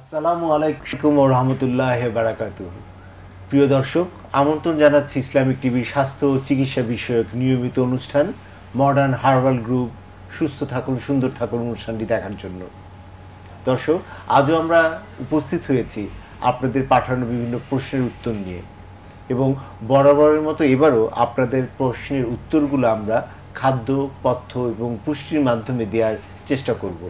আসসালামু আলাইকুম রহমতুল্লাহ বারাকাতু প্রিয় দর্শক আমন্ত্রণ জানাচ্ছি ইসলামিক টিভির স্বাস্থ্য ও চিকিৎসা বিষয়ক নিয়মিত অনুষ্ঠান মডার্ন হার্বাল গ্রুপ সুস্থ থাকুন সুন্দর থাকুন অনুষ্ঠানটি দেখার জন্য দর্শক আজও আমরা উপস্থিত হয়েছি আপনাদের পাঠানো বিভিন্ন প্রশ্নের উত্তর নিয়ে এবং বরাবরের মতো এবারও আপনাদের প্রশ্নের উত্তরগুলো আমরা খাদ্য পথ্য এবং পুষ্টির মাধ্যমে দেওয়ার চেষ্টা করবো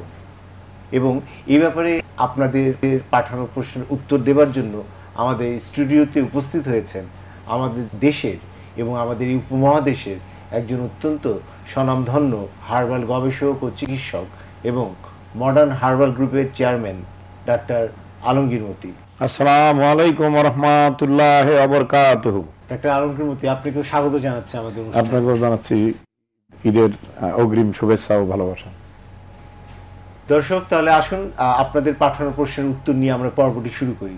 এবং এ ব্যাপারে আপনাদের পাঠানো প্রশ্নের উত্তর দেবার জন্য আমাদের স্টুডিওতে উপস্থিত হয়েছেন আমাদের দেশের এবং আমাদের এই উপমহাদেশের একজন অত্যন্ত স্বনামধন্য হার্বাল গবেষক ও চিকিৎসক এবং মডার্ন হার্বাল গ্রুপের চেয়ারম্যান ডাক্তার আলমগীর মতি আসসালামু আলাইকুম রহমাতুল্লাহ অবরকাতহ ডাক্তার আলমগীর মতি আপনাকে স্বাগত জানাচ্ছি আমাদের আপনাকেও জানাচ্ছি ঈদের অগ্রিম শুভেচ্ছা ও ভালোবাসা দর্শক তাহলে আসুন আপনাদের পাঠানো প্রশ্নের উত্তর নিয়ে আমরা পর্বটি শুরু করি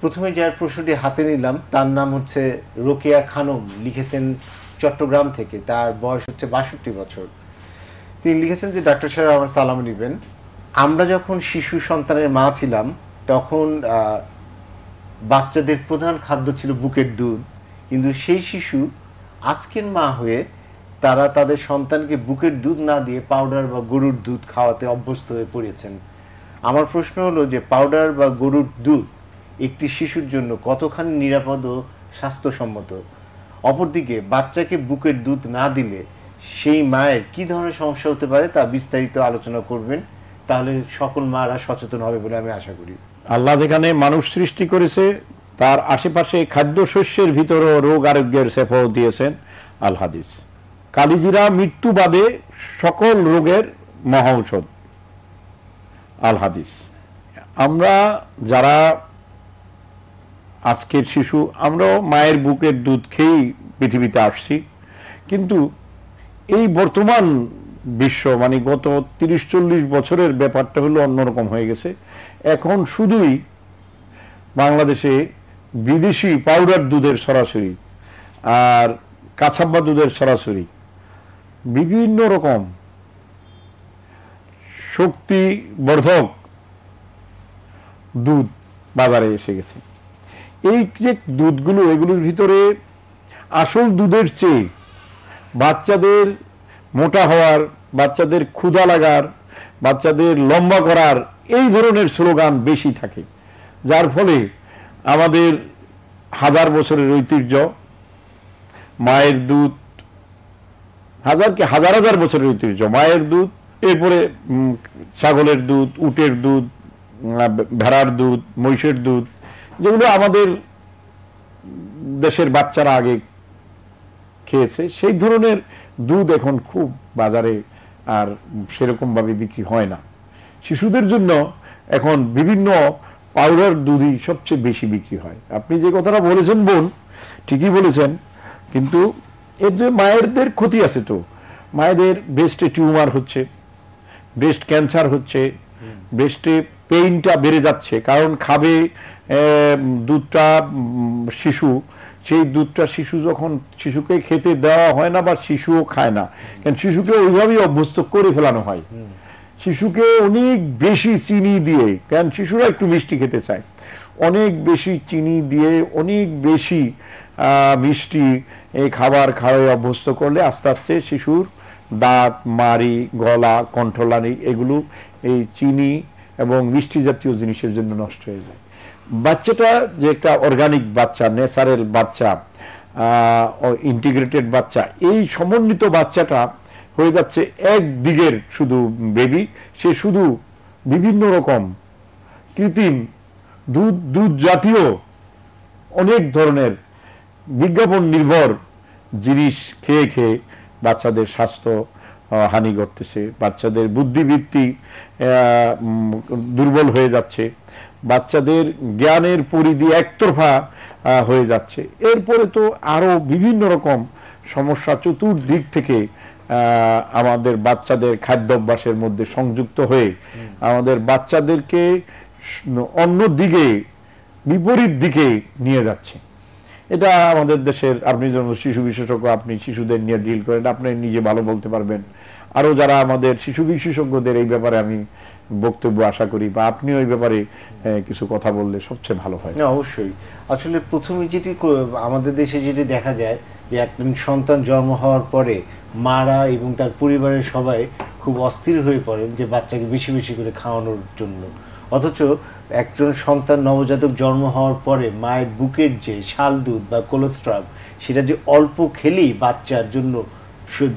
প্রথমে যার প্রশ্নটি হাতে নিলাম তার নাম হচ্ছে রোকেয়া খানম লিখেছেন চট্টগ্রাম থেকে তার বয়স হচ্ছে বাষট্টি বছর তিনি লিখেছেন যে ডাক্তার সাহেব আমার সালাম নেবেন আমরা যখন শিশু সন্তানের মা ছিলাম তখন বাচ্চাদের প্রধান খাদ্য ছিল বুকের দুধ কিন্তু সেই শিশু আজকের মা হয়ে তারা তাদের সন্তানকে বুকের দুধ না দিয়ে পাউডার বা গরুর দুধ খাওয়াতে অভ্যস্ত হয়ে পড়েছেন আমার প্রশ্ন হলো যে পাউডার বা গরুর দুধ একটি শিশুর জন্য কতখানি নিরাপদ ও স্বাস্থ্যসম্মত অপরদিকে বাচ্চাকে বুকের দুধ না দিলে সেই মায়ের কি ধরনের সমস্যা হতে পারে তা বিস্তারিত আলোচনা করবেন তাহলে সকল মারা সচেতন হবে বলে আমি আশা করি আল্লাহ যেখানে মানুষ সৃষ্টি করেছে তার আশেপাশে খাদ্যশস্যের ভিতরেও রোগ আরোগ্যের সেফাও দিয়েছেন আল হাদিস কালিজিরা মৃত্যু বাদে সকল রোগের মহা ঔষধ আল হাদিস আমরা যারা আজকের শিশু আমরাও মায়ের বুকের দুধ খেয়েই পৃথিবীতে আসছি কিন্তু এই বর্তমান বিশ্ব মানে গত তিরিশ চল্লিশ বছরের ব্যাপারটা হলো অন্যরকম হয়ে গেছে এখন শুধুই বাংলাদেশে বিদেশি পাউডার দুধের সরাসরি আর কাছাব্বা দুধের সরাসরি বিভিন্ন রকম শক্তি বর্ধক দুধ বাজারে এসে গেছে এই যে দুধগুলো এগুলোর ভিতরে আসল দুধের চেয়ে বাচ্চাদের মোটা হওয়ার বাচ্চাদের ক্ষুধা লাগার বাচ্চাদের লম্বা করার এই ধরনের স্লোগান বেশি থাকে যার ফলে আমাদের হাজার বছরের ঐতিহ্য মায়ের দুধ হাজার কি হাজার হাজার বছরের ঐতিহ্য মায়ের দুধ এরপরে ছাগলের দুধ উটের দুধ ভেড়ার দুধ মহিষের দুধ যেগুলো আমাদের দেশের বাচ্চারা আগে খেয়েছে সেই ধরনের দুধ এখন খুব বাজারে আর সেরকমভাবে বিক্রি হয় না শিশুদের জন্য এখন বিভিন্ন পাউডার দুধই সবচেয়ে বেশি বিক্রি হয় আপনি যে কথাটা বলেছেন বোন ঠিকই বলেছেন কিন্তু এর যে মায়েরদের ক্ষতি আছে তো মায়েদের ব্রেস্টে টিউমার হচ্ছে ব্রেস্ট ক্যান্সার হচ্ছে ব্রেস্টে পেইনটা বেড়ে যাচ্ছে কারণ খাবে দুধটা শিশু সেই দুধটা শিশু যখন শিশুকে খেতে দেওয়া হয় না বা শিশুও খায় না কারণ শিশুকে ওইভাবেই অভ্যস্ত করে ফেলানো হয় শিশুকে অনেক বেশি চিনি দিয়ে কারণ শিশুরা একটু মিষ্টি খেতে চায় অনেক বেশি চিনি দিয়ে অনেক বেশি মিষ্টি এই খাবার খাওয়ায় অভ্যস্ত করলে আস্তে আস্তে শিশুর দাঁত মারি গলা কণ্ঠলানি এগুলো এই চিনি এবং মিষ্টি জাতীয় জিনিসের জন্য নষ্ট হয়ে যায় বাচ্চাটা যে একটা অর্গানিক বাচ্চা ন্যাচারাল বাচ্চা ইন্টিগ্রেটেড বাচ্চা এই সমন্বিত বাচ্চাটা হয়ে যাচ্ছে এক শুধু বেবি সে শুধু বিভিন্ন রকম কৃত্রিম দুধ দুধ জাতীয় অনেক ধরনের বিজ্ঞাপন নির্ভর জিনিস খেয়ে খেয়ে বাচ্চাদের স্বাস্থ্য হানি ঘটতেছে বাচ্চাদের বুদ্ধিবৃত্তি দুর্বল হয়ে যাচ্ছে বাচ্চাদের জ্ঞানের পরিধি একতরফা হয়ে যাচ্ছে এরপরে তো আরও বিভিন্ন রকম সমস্যা চতুর্দিক থেকে আমাদের বাচ্চাদের খাদ্যাভ্যাসের মধ্যে সংযুক্ত হয়ে আমাদের বাচ্চাদেরকে অন্য দিকে বিপরীত দিকে নিয়ে যাচ্ছে এটা আমাদের দেশের আপনি যেমন শিশু বিশেষজ্ঞ আপনি শিশুদের নিয়ে ডিল করেন আপনি নিজে ভালো বলতে পারবেন আরও যারা আমাদের শিশু বিশেষজ্ঞদের এই ব্যাপারে আমি বক্তব্য আশা করি বা আপনিও এই ব্যাপারে কিছু কথা বললে সবচেয়ে ভালো হয় না অবশ্যই আসলে প্রথমে যেটি আমাদের দেশে যেটি দেখা যায় যে একজন সন্তান জন্ম হওয়ার পরে মারা এবং তার পরিবারের সবাই খুব অস্থির হয়ে পড়েন যে বাচ্চাকে বেশি বেশি করে খাওয়ানোর জন্য অথচ একজন সন্তান নবজাতক জন্ম হওয়ার পরে মায়ের বুকের যে শাল দুধ বা কোলেস্ট্রাম সেটা যে অল্প খেলেই বাচ্চার জন্য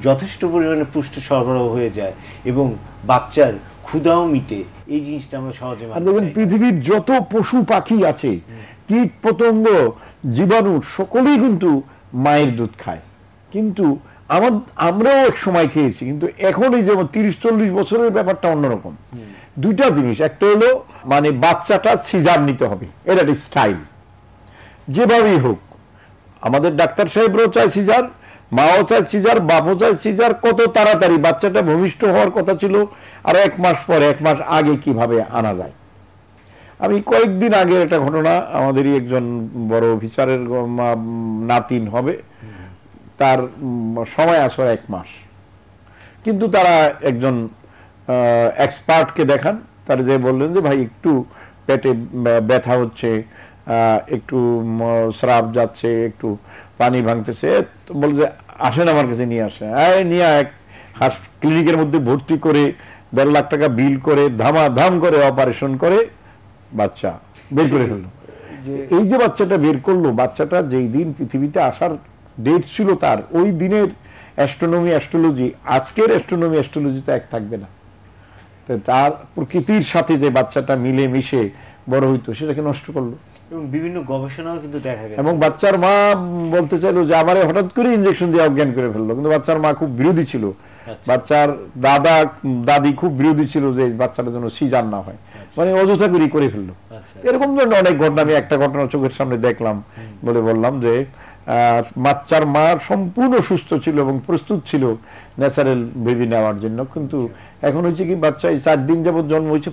যথেষ্ট পরিমাণে পুষ্টি সরবরাহ হয়ে যায় এবং বাচ্চার ক্ষুধাও মিটে এই জিনিসটা আমরা সহজে দেখবেন পৃথিবীর যত পশু পাখি আছে কীট পতঙ্গ জীবাণু সকলেই কিন্তু মায়ের দুধ খায় কিন্তু আমার আমরাও এক সময় খেয়েছি কিন্তু এখন এই যেমন তিরিশ চল্লিশ বছরের ব্যাপারটা অন্যরকম দুইটা জিনিস একটা হলো মানে বাচ্চাটা সিজার নিতে হবে এর একটা স্টাইল যেভাবেই হোক আমাদের ডাক্তার সাহেবরাও চায় সিজার মাও চায় সিজার বাপও চায় সিজার কত তাড়াতাড়ি বাচ্চাটা ভূমিষ্ঠ হওয়ার কথা ছিল আর এক মাস পরে এক মাস আগে কিভাবে আনা যায় আমি কয়েকদিন আগের একটা ঘটনা আমাদেরই একজন বড় অফিসারের নাতিন হবে তার সময় আসলে এক মাস কিন্তু তারা একজন এক্সপার্টকে দেখান তার যে বললেন যে ভাই একটু পেটে ব্যথা হচ্ছে একটু স্রাব যাচ্ছে একটু পানি ভাঙতেছে বল যে আসেন আমার কাছে নিয়ে আসে আয় নিয়ে এক হাস ক্লিনিকের মধ্যে ভর্তি করে দেড় লাখ টাকা বিল করে ধামা ধাম করে অপারেশন করে বাচ্চা বের করে ফেললো এই যে বাচ্চাটা বের করলো বাচ্চাটা যেই দিন পৃথিবীতে আসার ডেট ছিল তার ওই দিনের অ্যাস্ট্রোনমি অ্যাস্ট্রোলজি আজকের অ্যাস্ট্রোনমি অ্যাস্ট্রোলজিতে এক থাকবে না তার প্রকৃতির সাথে যে বাচ্চাটা মিলে মিশে বড় হইতো সেটাকে নষ্ট করলো এবং বিভিন্ন গবেষণাও কিন্তু দেখা গেছে এবং বাচ্চার মা বলতে চাইলো যে আমারে হঠাৎ করে ইনজেকশন দিয়ে অজ্ঞান করে ফেললো কিন্তু বাচ্চার মা খুব বিরোধী ছিল আচ্ছা। বাচ্চার দাদা দাদি খুব বিরোধী ছিল যে বাচ্চাটা যেন সিজার না হয় আচ্ছা। মানে অযথা করি করে ফেললো আচ্ছা। এরকম ধরনের অনেক ঘটনা আমি একটা ঘটনা চোখের সামনে দেখলাম বলে বললাম যে বাচ্চার মা সম্পূর্ণ সুস্থ ছিল এবং প্রস্তুত ছিল ন্যাচারাল বেবি নেওয়ার জন্য কিন্তু এখন হচ্ছে কি বাচ্চা এই চার দিন যাবৎ জন্ম হয়েছে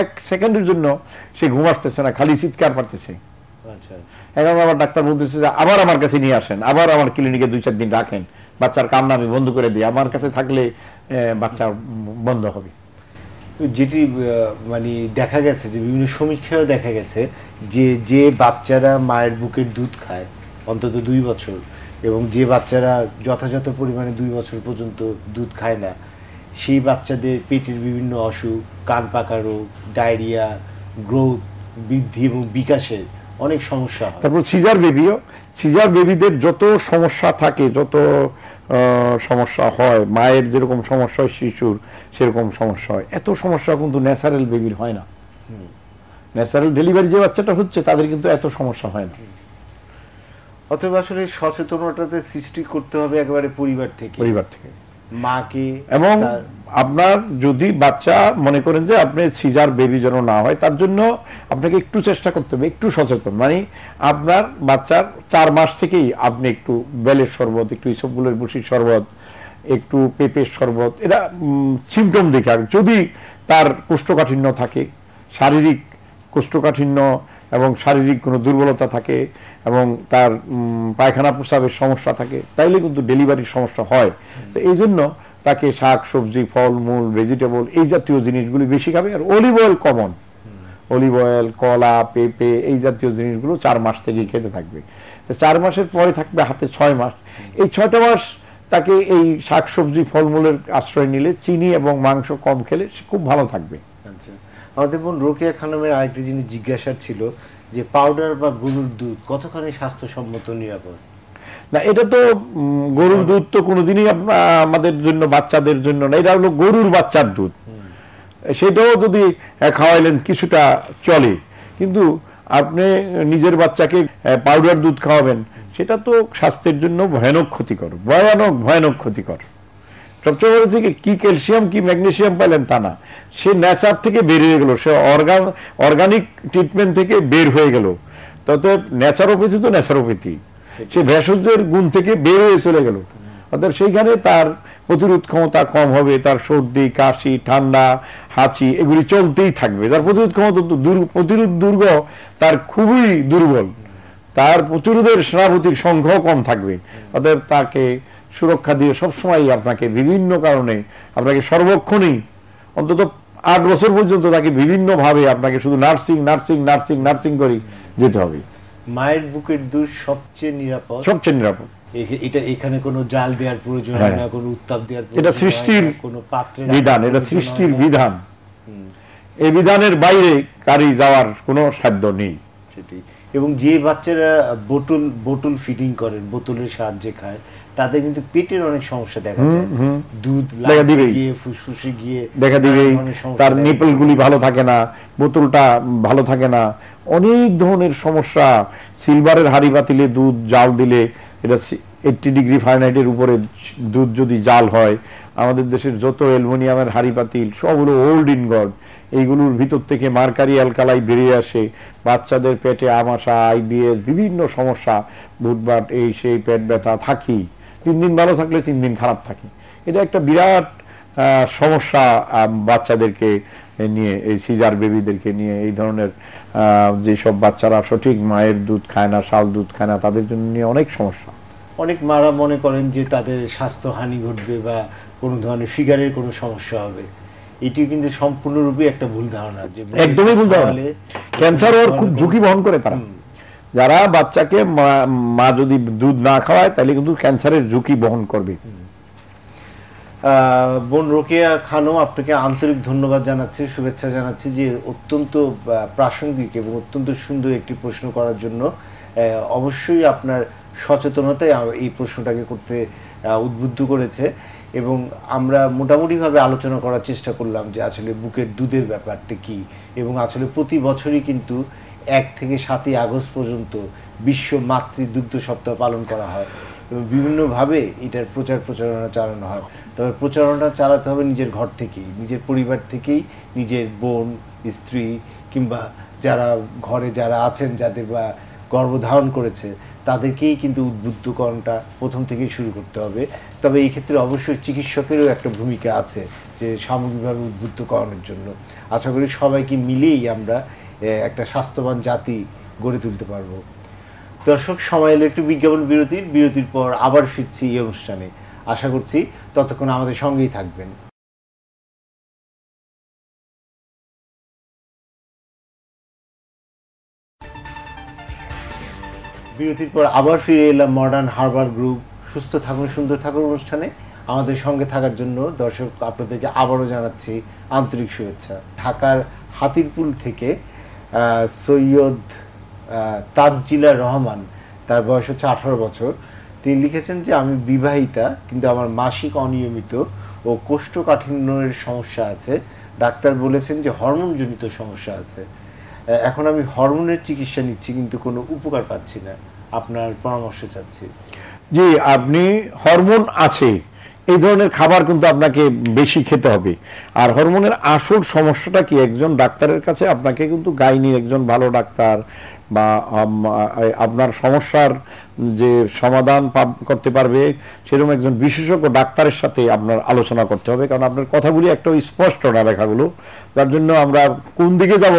এক সেকেন্ডের জন্য সে ঘুম আসতেছে না খালি চিৎকার পারতেছে আচ্ছা। এখন আবার ডাক্তার বলতেছে যে আবার আমার কাছে নিয়ে আসেন আবার আমার ক্লিনিকে দুই চার দিন রাখেন বাচ্চার কান্না আমি বন্ধ করে দিই আমার কাছে থাকলে বাচ্চা বন্ধ হবে যেটি মানে দেখা গেছে যে বিভিন্ন সমীক্ষায়ও দেখা গেছে যে যে বাচ্চারা মায়ের বুকের দুধ খায় অন্তত দুই বছর এবং যে বাচ্চারা যথাযথ পরিমাণে দুই বছর পর্যন্ত দুধ খায় না সেই বাচ্চাদের পেটের বিভিন্ন অসুখ কান পাকা রোগ ডায়রিয়া গ্রোথ বৃদ্ধি এবং বিকাশের অনেক সমস্যা তারপর সিজার বেবিও সিজার বেবিদের যত সমস্যা থাকে যত সমস্যা হয় মায়ের যেরকম সমস্যা হয় শিশুর সেরকম সমস্যা হয় এত সমস্যা কিন্তু ন্যাচারাল বেবির হয় না ন্যাচারাল ডেলিভারি যে বাচ্চাটা হচ্ছে তাদের কিন্তু এত সমস্যা হয় না অথবা আসলে সচেতনতাতে সৃষ্টি করতে হবে একেবারে পরিবার থেকে পরিবার থেকে মাকে এবং আপনার যদি বাচ্চা মনে করেন যে আপনি সিজার বেবি যেন না হয় তার জন্য আপনাকে একটু চেষ্টা করতে হবে একটু সচেতন মানে আপনার বাচ্চার চার মাস থেকেই আপনি একটু বেলের শরবত একটু ইসবগুলের বসির শরবত একটু পেঁপের শরবত এটা সিমটম দেখে যদি তার কোষ্ঠকাঠিন্য থাকে শারীরিক কোষ্ঠকাঠিন্য এবং শারীরিক কোনো দুর্বলতা থাকে এবং তার পায়খানা প্রস্রাবের সমস্যা থাকে তাইলে কিন্তু ডেলিভারির সমস্যা হয় তো এই জন্য তাকে শাক সবজি ফল মূল ভেজিটেবল এই জাতীয় জিনিসগুলি বেশি খাবে আর olive oil common olive oil কলা পেঁপে এই জাতীয় জিনিসগুলো চার মাস থেকেই খেতে থাকবে তো চার মাসের পরে থাকবে হাতে ছয় মাস এই ছয়টা মাস তাকে এই শাক সবজি ফলমূলের আশ্রয় নিলে চিনি এবং মাংস কম খেলে সে খুব ভালো থাকবে আচ্ছা। আমাদের বোন রোকেয়া খানমের আরেকটি জিনিস জিজ্ঞাসা ছিল যে পাউডার বা গরুর দুধ কতখানি স্বাস্থ্যসম্মত নিরাপদ না এটা তো গরুর দুধ তো কোনোদিনই আমাদের জন্য বাচ্চাদের জন্য না এটা হলো গরুর বাচ্চার দুধ সেটাও যদি খাওয়াইলেন কিছুটা চলে কিন্তু আপনি নিজের বাচ্চাকে পাউডার দুধ খাওয়াবেন সেটা তো স্বাস্থ্যের জন্য ভয়ানক ক্ষতিকর ভয়ানক ভয়ানক ক্ষতিকর সবচেয়ে বড় হচ্ছে কি ক্যালসিয়াম কি ম্যাগনেশিয়াম পাইলেন তা না সে ন্যাচার থেকে বের হয়ে গেল সে অর্গান অর্গানিক ট্রিটমেন্ট থেকে বের হয়ে গেল তত ন্যাচারোপ্যাথি তো ন্যাচারোপ্যাথি সে ভেষজের গুণ থেকে বের হয়ে চলে গেল অর্থাৎ সেইখানে তার প্রতিরোধ ক্ষমতা কম হবে তার সর্দি কাশি ঠান্ডা হাঁচি এগুলি চলতেই থাকবে তার প্রতিরোধ ক্ষমতা তো প্রতিরোধ দুর্গ তার খুবই দুর্বল তার প্রতিরোধের সেনাপতির সংখ্যাও কম থাকবে অর্থাৎ তাকে সুরক্ষা দিয়ে সবসময় আপনাকে বিভিন্ন কারণে আপনাকে সর্বক্ষণেই অন্তত আট বছর পর্যন্ত তাকে বিভিন্নভাবে আপনাকে শুধু নার্সিং নার্সিং নার্সিং নার্সিং করে যেতে হবে মায়ের বুকের দুধ সবচেয়ে নিরাপদ সবচেয়ে নিরাপদ এটা এখানে কোনো জাল দেওয়ার প্রয়োজন হয় না হ্যাঁ। কোনো উত্তাপ দেওয়ার এটা সৃষ্টির কোনো বিধান এটা সৃষ্টির বিধান এই বিধানের বাইরে কারি যাওয়ার কোনো সাধ্য নেই এবং যে বাচ্চারা বোতল বোতল ফিটিং করেন বোতলের সাহায্যে খায় তাদের কিন্তু পেটের অনেক সমস্যা দেখা যায় দুধ দেখা দিবে গিয়ে ফুসফুসে গিয়ে দেখা দিবে তার গুলি ভালো থাকে না বোতলটা ভালো থাকে না অনেক ধরনের সমস্যা সিলভারের হাড়ি বাতিলে দুধ জাল দিলে এটা এইট্টি ডিগ্রি ফারেনহাইটের উপরে দুধ যদি জাল হয় আমাদের দেশের যত অ্যালুমিনিয়ামের হাড়ি পাতিল সব হলো ওল্ড ইনগড এইগুলোর ভিতর থেকে মার্কারি অ্যালকালাই বেরিয়ে আসে বাচ্চাদের পেটে আমাশা আইবিএস বিভিন্ন সমস্যা বুধবার এই সেই পেট ব্যথা থাকি তিন দিন ভালো থাকলে তিন দিন খারাপ থাকি এটা একটা বিরাট সমস্যা বাচ্চাদেরকে নিয়ে এই সিজার বেবিদেরকে নিয়ে এই ধরনের যেসব বাচ্চারা সঠিক মায়ের দুধ খায় না শাল দুধ খায় না তাদের জন্য নিয়ে অনেক সমস্যা অনেক মারা মনে করেন যে তাদের স্বাস্থ্যহানি ঘটবে বা কোনো ধরনের ফিগারের কোনো সমস্যা হবে এটি কিন্তু সম্পূর্ণরূপে একটা ভুল ধারণা একদমই ভুল ধারণা ক্যান্সার হওয়ার খুব ঝুঁকি বহন করে তারা যারা বাচ্চাকে মা যদি দুধ না খাওয়ায় তাহলে কিন্তু ক্যান্সারের ঝুঁকি বহন করবে বোন রোকেয়া খানও আপনাকে আন্তরিক ধন্যবাদ জানাচ্ছি শুভেচ্ছা জানাচ্ছি যে অত্যন্ত প্রাসঙ্গিক এবং অত্যন্ত সুন্দর একটি প্রশ্ন করার জন্য অবশ্যই আপনার সচেতনতায় এই প্রশ্নটাকে করতে উদ্বুদ্ধ করেছে এবং আমরা মোটামুটিভাবে আলোচনা করার চেষ্টা করলাম যে আসলে বুকের দুধের ব্যাপারটা কি এবং আসলে প্রতি বছরই কিন্তু এক থেকে সাতই আগস্ট পর্যন্ত বিশ্ব মাতৃদুগ্ধ সপ্তাহ পালন করা হয় এবং বিভিন্নভাবে এটার প্রচার প্রচারণা চালানো হয় তবে প্রচারণা চালাতে হবে নিজের ঘর থেকেই নিজের পরিবার থেকেই নিজের বোন স্ত্রী কিংবা যারা ঘরে যারা আছেন যাদের বা গর্ভধারণ করেছে তাদেরকেই কিন্তু উদ্বুদ্ধকরণটা প্রথম থেকেই শুরু করতে হবে তবে এই ক্ষেত্রে অবশ্যই চিকিৎসকেরও একটা ভূমিকা আছে যে সামগ্রিকভাবে উদ্বুদ্ধকরণের জন্য আশা করি সবাইকে মিলেই আমরা একটা স্বাস্থ্যবান জাতি গড়ে তুলতে পারবো দর্শক সময় এলো একটু বিজ্ঞাপন বিরতির বিরতির পর আবার ফিরছি এই অনুষ্ঠানে আশা করছি ততক্ষণ আমাদের সঙ্গেই থাকবেন বিরতির পর আবার ফিরে এলাম মডার্ন হারবার গ্রুপ সুস্থ থাকুন সুন্দর থাকুন অনুষ্ঠানে আমাদের সঙ্গে থাকার জন্য দর্শক আপনাদেরকে আবারও জানাচ্ছি আন্তরিক শুভেচ্ছা ঢাকার হাতিরপুল থেকে সৈয়দ তাজিলা রহমান তার বয়স হচ্ছে আঠারো বছর তিনি লিখেছেন যে আমি বিবাহিতা কিন্তু আমার মাসিক অনিয়মিত ও কোষ্ঠকাঠিন্যের সমস্যা আছে ডাক্তার বলেছেন যে হরমোনজনিত সমস্যা আছে এখন আমি হরমোনের চিকিৎসা নিচ্ছি কিন্তু কোনো উপকার পাচ্ছি না আপনার পরামর্শ চাচ্ছি জি আপনি হরমোন আছে এই ধরনের খাবার কিন্তু আপনাকে বেশি খেতে হবে আর হরমোনের আসল সমস্যাটা কি একজন ডাক্তারের কাছে আপনাকে কিন্তু গাইনি একজন ভালো ডাক্তার বা আপনার সমস্যার যে সমাধান করতে পারবে সেরকম একজন বিশেষজ্ঞ ডাক্তারের সাথে আপনার আলোচনা করতে হবে কারণ আপনার কথাগুলি একটা স্পষ্ট না লেখাগুলো তার জন্য আমরা কোন দিকে যাব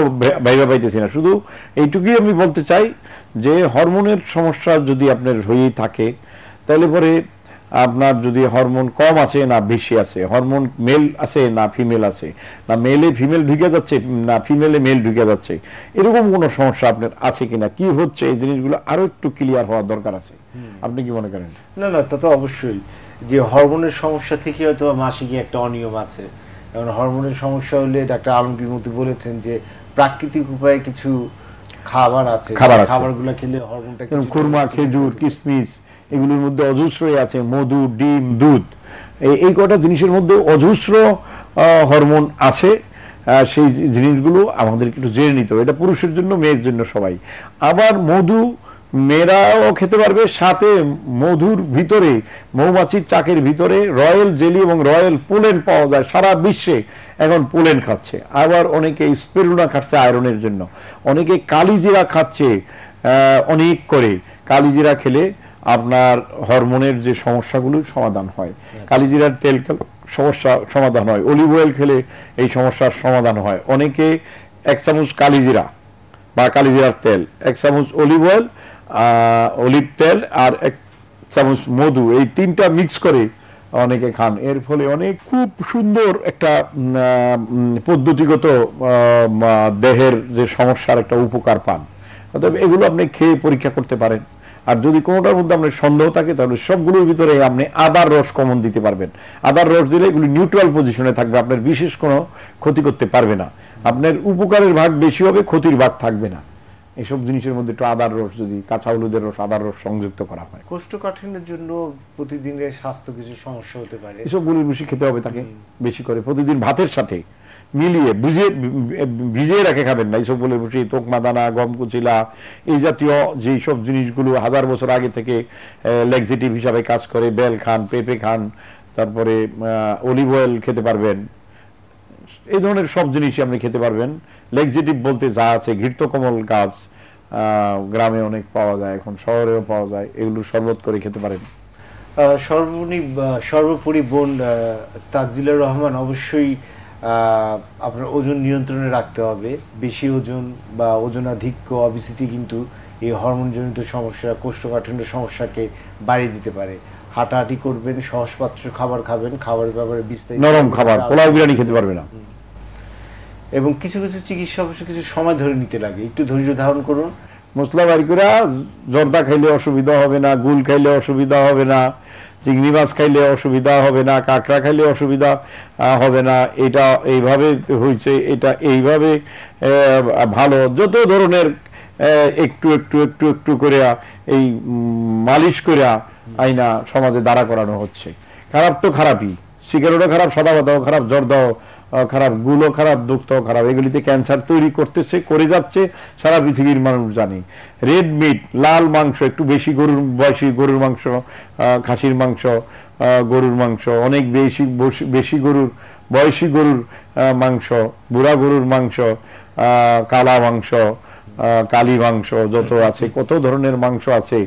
ভাইবা পাইতেছি না শুধু এইটুকুই আমি বলতে চাই যে হরমোনের সমস্যা যদি আপনার হয়েই থাকে তাহলে পরে আপনার যদি হরমোন কম আছে না বেশি আছে হরমোন মেল আছে না ফিমেল আছে না মেলে ফিমেল ঢুকে যাচ্ছে না ফিমেলে মেল ঢুকে যাচ্ছে এরকম কোনো সমস্যা আপনার আছে কিনা কি হচ্ছে এই জিনিসগুলো আরো একটু ক্লিয়ার হওয়ার দরকার আছে আপনি কি মনে করেন না না তা তো অবশ্যই যে হরমোনের সমস্যা থেকে হয়তো মাসিকে একটা অনিয়ম আছে কারণ হরমোনের সমস্যা হলে ডাক্তার আলমগীর মধ্যে বলেছেন যে প্রাকৃতিক উপায়ে কিছু খাবার আছে খাবারগুলো খেলে হরমোনটা কুরমা খেজুর কিশমিশ এগুলোর মধ্যে অজস্রই আছে মধু ডিম দুধ এই কটা জিনিসের মধ্যে অজস্র হরমোন আছে সেই জিনিসগুলো আমাদেরকে একটু জেনে নিতে হবে এটা পুরুষের জন্য মেয়ের জন্য সবাই আবার মধু মেয়েরাও খেতে পারবে সাথে মধুর ভিতরে মৌমাছির চাকের ভিতরে রয়্যাল জেলি এবং রয়্যাল পোলেন পাওয়া যায় সারা বিশ্বে এখন পোলেন খাচ্ছে আবার অনেকে স্পেরুনা খাচ্ছে আয়রনের জন্য অনেকে কালিজিরা খাচ্ছে অনেক করে কালিজিরা খেলে আপনার হরমোনের যে সমস্যাগুলো সমাধান হয় কালিজিরার তেল সমস্যা সমাধান হয় অলিভ অয়েল খেলে এই সমস্যার সমাধান হয় অনেকে এক চামচ কালিজিরা বা কালিজিরার তেল এক চামচ অলিভ অয়েল অলিভ তেল আর এক চামচ মধু এই তিনটা মিক্স করে অনেকে খান এর ফলে অনেক খুব সুন্দর একটা পদ্ধতিগত দেহের যে সমস্যার একটা উপকার পান অতএব এগুলো আপনি খেয়ে পরীক্ষা করতে পারেন আর যদি কোনোটার মধ্যে আপনার সন্দেহ থাকে তাহলে সবগুলোর ভিতরে আপনি আদার রস কমন দিতে পারবেন আদার রস দিলে এগুলি নিউট্রাল পজিশনে থাকবে আপনার বিশেষ কোনো ক্ষতি করতে পারবে না আপনার উপকারের ভাগ বেশি হবে ক্ষতির ভাগ থাকবে না এসব জিনিসের মধ্যে একটু আদার রস যদি কাঁচা হলুদের রস আদার রস সংযুক্ত করা হয় কোষ্ঠকাঠিন্যের জন্য প্রতিদিনের স্বাস্থ্য কিছু সমস্যা হতে পারে এসব গুলির বেশি খেতে হবে তাকে বেশি করে প্রতিদিন ভাতের সাথে মিলিয়ে বুঝিয়ে ভিজিয়ে রাখে খাবেন না এইসব বলে বসে তোকমা দানা গম কুচিলা এই জাতীয় যেই সব জিনিসগুলো হাজার বছর আগে থেকে লেগজিটিভ হিসাবে কাজ করে বেল খান পেঁপে খান তারপরে অলিভ অয়েল খেতে পারবেন এই ধরনের সব জিনিসই আপনি খেতে পারবেন লেগজিটিভ বলতে যা আছে ঘৃতকমল গাছ গ্রামে অনেক পাওয়া যায় এখন শহরেও পাওয়া যায় এগুলো শরবত করে খেতে পারেন সর্বনি সর্বোপরি বোন তাজিলুর রহমান অবশ্যই আপনার ওজন নিয়ন্ত্রণে রাখতে হবে বেশি ওজন বা ওজনাধিক্য অবিসিটি কিন্তু এই হরমোনজনিত সমস্যা কোষ্ঠকাঠিন্য সমস্যাকে বাড়িয়ে দিতে পারে হাঁটাহাঁটি করবেন সহজপাত্র খাবার খাবেন খাবারের ব্যাপারে বিস্তারিত নরম খাবার পোলাও বিরিয়ানি খেতে পারবে না এবং কিছু কিছু চিকিৎসা অবশ্য কিছু সময় ধরে নিতে লাগে একটু ধৈর্য ধারণ করুন মশলা বাড়ি করে জর্দা খাইলে অসুবিধা হবে না গুল খাইলে অসুবিধা হবে না চিংড়ি মাছ খাইলে অসুবিধা হবে না কাঁকড়া খাইলে অসুবিধা হবে না এটা এইভাবে হয়েছে এটা এইভাবে ভালো যত ধরনের একটু একটু একটু একটু করে এই মালিশ করে আইনা সমাজে দাঁড়া করানো হচ্ছে খারাপ তো খারাপই সিগারেটও খারাপ সাদা খারাপ জর্দাও খারাপ গুলো খারাপ দুঃখ খারাপ এগুলিতে ক্যান্সার তৈরি করতেছে করে যাচ্ছে সারা পৃথিবীর মানুষ জানে রেড মিট লাল মাংস একটু বেশি গরুর বয়সী গরুর মাংস খাসির মাংস গরুর মাংস অনেক বেশি বেশি গরুর বয়সী গরুর মাংস বুড়া গরুর মাংস কালা মাংস কালী মাংস যত আছে কত ধরনের মাংস আছে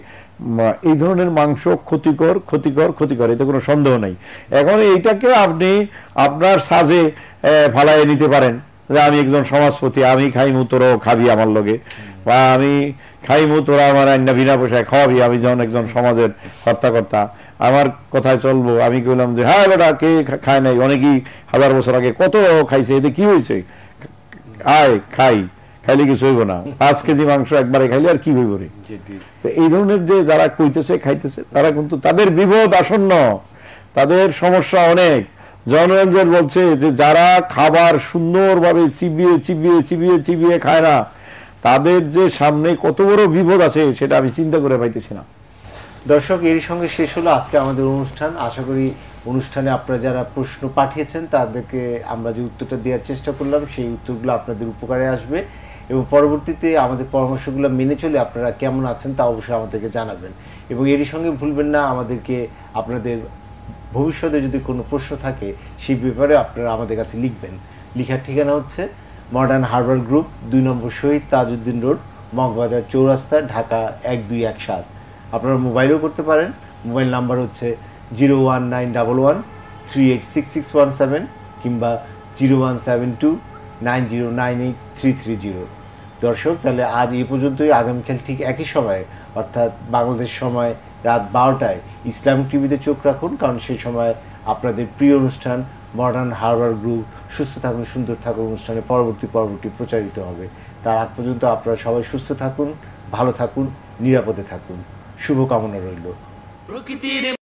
এই ধরনের মাংস ক্ষতিকর ক্ষতিকর ক্ষতিকর এতে কোনো সন্দেহ নেই এখন এইটাকে আপনি আপনার সাজে ফালাইয়ে নিতে পারেন যে আমি একজন সমাজপতি আমি খাইমু তোরাও খাবি আমার লোকে বা আমি খাই তোরা আমার আইনা বিনা পয়সায় খাওয়াবি আমি যখন একজন সমাজের কর্তাকর্তা আমার কথায় চলবো আমি বললাম যে হ্যাঁ বেটা কে খায় নাই অনেকেই হাজার বছর আগে কত খাইছে এতে কি হয়েছে আয় খাই খাইলে কিছু হইব না পাঁচ কেজি মাংস একবারে খাইলে আর কি হইব রে তো এই ধরনের যে যারা কইতেছে খাইতেছে তারা কিন্তু তাদের বিপদ আসন্ন তাদের সমস্যা অনেক জনরঞ্জন বলছে যে যারা খাবার সুন্দরভাবে চিবিয়ে চিবিয়ে চিবিয়ে চিবিয়ে খায় না তাদের যে সামনে কত বড় বিপদ আছে সেটা আমি চিন্তা করে পাইতেছি না দর্শক এর সঙ্গে শেষ হলো আজকে আমাদের অনুষ্ঠান আশা করি অনুষ্ঠানে আপনারা যারা প্রশ্ন পাঠিয়েছেন তাদেরকে আমরা যে উত্তরটা দেওয়ার চেষ্টা করলাম সেই উত্তরগুলো আপনাদের উপকারে আসবে এবং পরবর্তীতে আমাদের পরামর্শগুলো মেনে চলে আপনারা কেমন আছেন তা অবশ্যই আমাদেরকে জানাবেন এবং এরই সঙ্গে ভুলবেন না আমাদেরকে আপনাদের ভবিষ্যতে যদি কোনো প্রশ্ন থাকে সেই ব্যাপারে আপনারা আমাদের কাছে লিখবেন লিখার ঠিকানা হচ্ছে মডার্ন হারবার গ্রুপ দুই নম্বর শহীদ তাজউদ্দিন রোড মগবাজার চৌরাস্তা ঢাকা এক দুই এক সাত আপনারা মোবাইলও করতে পারেন মোবাইল নাম্বার হচ্ছে zero one nine double one three eight six six one seven কিংবা zero one seven two nine zero nine eight three three zero দর্শক তাহলে আজ এই পর্যন্তই আগামীকাল ঠিক একই সময় অর্থাৎ বাংলাদেশ সময় রাত বারোটায় ইসলামিক টিভিতে চোখ রাখুন কারণ সেই সময় আপনাদের প্রিয় অনুষ্ঠান মডার্ন হারবার গ্রুপ সুস্থ থাকুন সুন্দর থাকুন অনুষ্ঠানে পরবর্তী পর্বটি প্রচারিত হবে তার আগ পর্যন্ত আপনারা সবাই সুস্থ থাকুন ভালো থাকুন নিরাপদে থাকুন শুভকামনা রইল